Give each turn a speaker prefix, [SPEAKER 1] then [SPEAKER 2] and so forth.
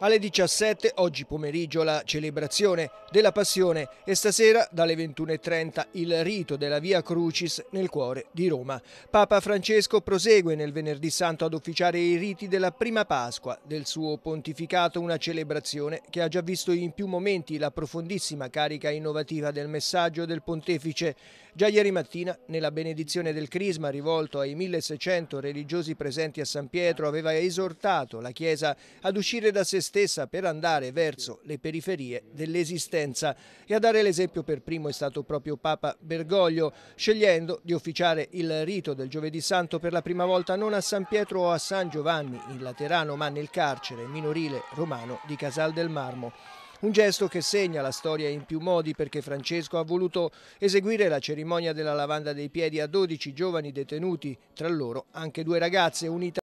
[SPEAKER 1] Alle 17 oggi pomeriggio la celebrazione della Passione e stasera dalle 21.30 il rito della Via Crucis nel cuore di Roma. Papa Francesco prosegue nel venerdì santo ad officiare i riti della prima Pasqua del suo pontificato, una celebrazione che ha già visto in più momenti la profondissima carica innovativa del messaggio del pontefice. Già ieri mattina nella benedizione del Crisma rivolto ai 1600 religiosi presenti a San Pietro aveva esortato la Chiesa ad uscire da se stessa per andare verso le periferie dell'esistenza. E a dare l'esempio per primo è stato proprio Papa Bergoglio, scegliendo di officiare il rito del Giovedì Santo per la prima volta non a San Pietro o a San Giovanni in Laterano, ma nel carcere minorile romano di Casal del Marmo. Un gesto che segna la storia in più modi perché Francesco ha voluto eseguire la cerimonia della lavanda dei piedi a 12 giovani detenuti, tra loro anche due ragazze unite.